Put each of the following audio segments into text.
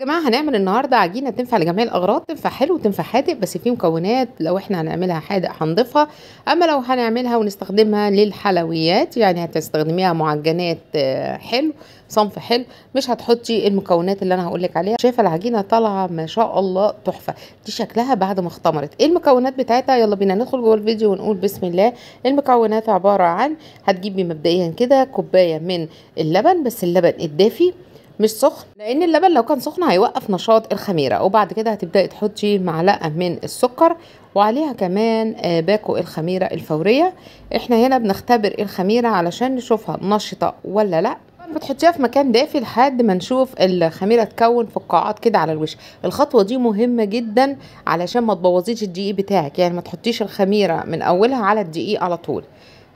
يا جماعه هنعمل النهارده عجينه تنفع لجميع الاغراض تنفع حلو وتنفع حادق بس في مكونات لو احنا هنعملها حادق هنضيفها اما لو هنعملها ونستخدمها للحلويات يعني هتستخدميها معجنات آه، حلو صنف حلو مش هتحطي المكونات اللي انا هقول لك عليها شايفه العجينه طالعه ما شاء الله تحفه دي شكلها بعد ما اختمرت ايه المكونات بتاعتها يلا بينا ندخل جوه الفيديو ونقول بسم الله المكونات عباره عن هتجيبي مبدئيا كده كوبايه من اللبن بس اللبن الدافي مش سخن لان اللبن لو كان سخن هيوقف نشاط الخميره وبعد كده هتبداي تحطي معلقه من السكر وعليها كمان آه، باكو الخميره الفوريه احنا هنا بنختبر الخميره علشان نشوفها نشطه ولا لا بتحطيها في مكان دافي لحد ما نشوف الخميره تكون فقاعات كده على الوش الخطوه دي مهمه جدا علشان ما تبوظيش الدقيق بتاعك يعني ما تحطيش الخميره من اولها على الدقيق على طول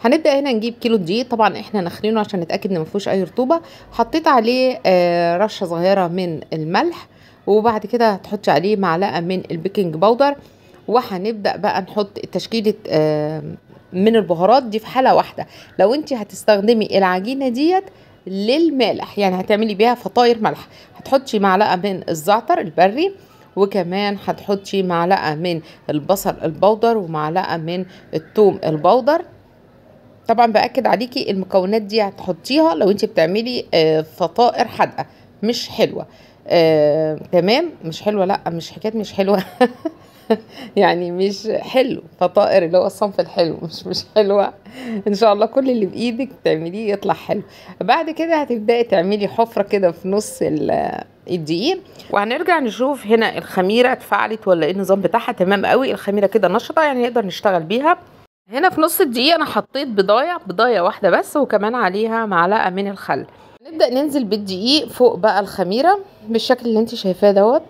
هنبدا هنا نجيب كيلو دقيق طبعا احنا نخرينه عشان نتاكد ان ما فيهوش اي رطوبه حطيت عليه آه رشه صغيره من الملح وبعد كده هتحطي عليه معلقه من البيكنج باودر وهنبدا بقى نحط تشكيله آه من البهارات دي في حاله واحده لو انت هتستخدمي العجينه ديت للمالح يعني هتعملي بيها فطاير ملح هتحطي معلقه من الزعتر البري وكمان هتحطي معلقه من البصل البودر ومعلقه من الثوم البودر طبعا باكد عليكي المكونات دي هتحطيها لو انت بتعملي آه، فطائر حادقه مش حلوه آه، تمام مش حلوه لا مش حكايه مش حلوه يعني مش حلو فطائر اللي هو الصنف الحلو مش مش حلوه ان شاء الله كل اللي بايدك تعمليه يطلع حلو بعد كده هتبداي تعملي حفره كده في نص الدقيق وهنرجع نشوف هنا الخميره اتفعلت ولا ايه النظام بتاعها تمام قوي الخميره كده نشطه يعني نقدر نشتغل بيها هنا في نص الدقيقة أنا حطيت بضايع بضايع واحدة بس وكمان عليها معلقة من الخل نبدأ ننزل بالدقيق فوق بقى الخميرة بالشكل اللي انت شايفاه دوت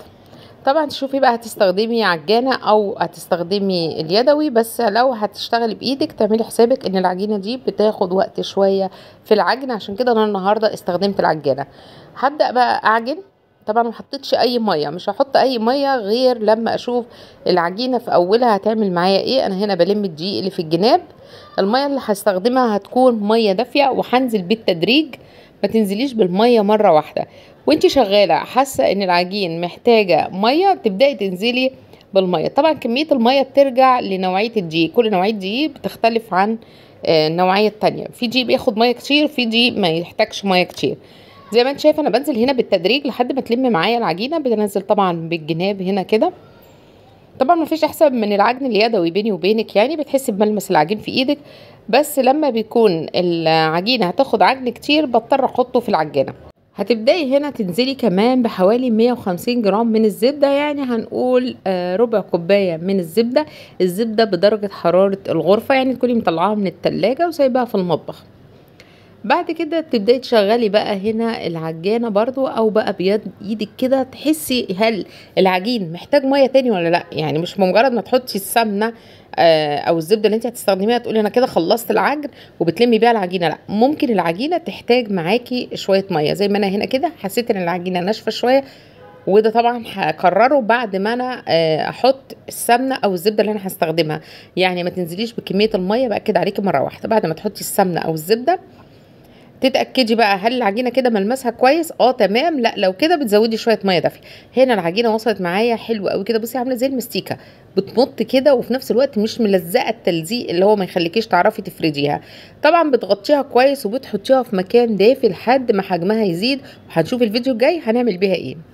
طبعا تشوفي بقى هتستخدمي عجانة أو هتستخدمي اليدوي بس لو هتشتغلي بإيدك تعملي حسابك إن العجينة دي بتاخد وقت شوية في العجن عشان كده أنا النهاردة استخدمت العجانة هبدأ بقى أعجن طبعا ما حطيتش اي ميه مش هحط اي ميه غير لما اشوف العجينه في اولها هتعمل معايا ايه انا هنا بلم الدقيق اللي في الجناب الميه اللي هستخدمها هتكون ميه دافيه وهنزل بالتدريج ما تنزليش بالميه مره واحده وانت شغاله حاسه ان العجين محتاجه ميه تبداي تنزلي بالميه طبعا كميه الميه بترجع لنوعيه الدي كل نوعيه دي بتختلف عن آه، النوعيه التانية في دي بياخد ميه كتير في دي ما يحتاجش ميه كتير زي ما انت شايفه انا بنزل هنا بالتدريج لحد ما تلم معايا العجينه بنزل طبعا بالجناب هنا كده طبعا مفيش احسن من العجن اليدوي بيني وبينك يعني بتحسي بملمس العجين في ايدك بس لما بيكون العجينه هتاخد عجن كتير بضطر احطه في العجانه هتبداي هنا تنزلي كمان بحوالي 150 جرام من الزبده يعني هنقول آه، ربع كوبايه من الزبده الزبده بدرجه حراره الغرفه يعني تكوني مطلعاها من التلاجة وسايباها في المطبخ بعد كده تبداي تشغلي بقى هنا العجانه برضو او بقى بيد ايدك كده تحسي هل العجين محتاج ميه تاني ولا لا يعني مش مجرد ما تحطي السمنه آه، او الزبده اللي انت هتستخدميها تقولي انا كده خلصت العجن وبتلمي بيها العجينه لا ممكن العجينه تحتاج معاكي شويه ميه زي ما انا هنا كده حسيت ان العجينه ناشفه شويه وده طبعا هكرره بعد ما انا آه، احط السمنه او الزبده اللي انا هستخدمها يعني ما تنزليش بكميه الميه باكد عليكي مره واحده بعد ما تحطي السمنه او الزبده تتاكدي بقى هل العجينه كده ملمسها كويس اه تمام لا لو كده بتزودي شويه ميه دافيه هنا العجينه وصلت معايا حلوه قوي كده بصي عامله زي المستيكه بتمط كده وفي نفس الوقت مش ملزقه التلزيق اللي هو ما يخليكيش تعرفي تفرديها طبعا بتغطيها كويس وبتحطيها في مكان دافي لحد ما حجمها يزيد وهنشوف الفيديو الجاي هنعمل بيها ايه